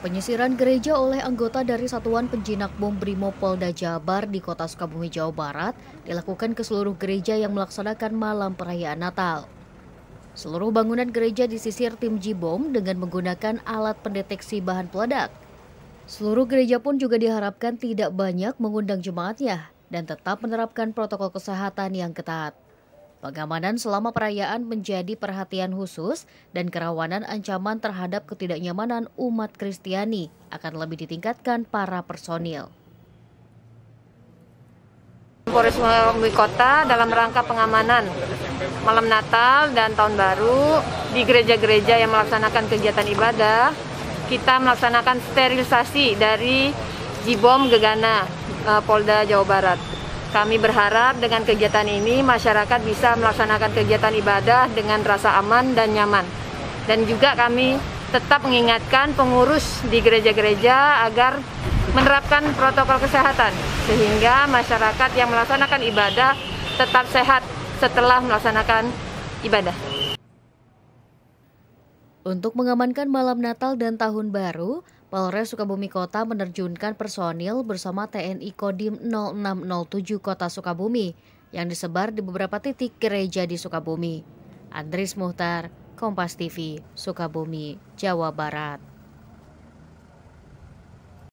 Penyisiran gereja oleh anggota dari Satuan Penjinak Bom Brimo Polda Jabar di Kota Sukabumi, Jawa Barat dilakukan ke seluruh gereja yang melaksanakan malam perayaan Natal. Seluruh bangunan gereja disisir tim Jibom dengan menggunakan alat pendeteksi bahan peledak. Seluruh gereja pun juga diharapkan tidak banyak mengundang jemaatnya dan tetap menerapkan protokol kesehatan yang ketat. Pengamanan selama perayaan menjadi perhatian khusus dan kerawanan ancaman terhadap ketidaknyamanan umat Kristiani akan lebih ditingkatkan para personil. Polres Sukabumi Kota dalam rangka pengamanan malam Natal dan Tahun Baru di gereja-gereja yang melaksanakan kegiatan ibadah, kita melaksanakan sterilisasi dari Jibom Gegana, eh, Polda Jawa Barat. Kami berharap dengan kegiatan ini masyarakat bisa melaksanakan kegiatan ibadah dengan rasa aman dan nyaman. Dan juga kami tetap mengingatkan pengurus di gereja-gereja agar menerapkan protokol kesehatan sehingga masyarakat yang melaksanakan ibadah tetap sehat setelah melaksanakan ibadah. Untuk mengamankan malam Natal dan Tahun Baru, Polres Sukabumi Kota menerjunkan personil bersama TNI Kodim 0607 Kota Sukabumi yang disebar di beberapa titik gereja di Sukabumi. Andris Muhtar, Kompas TV, Sukabumi, Jawa Barat.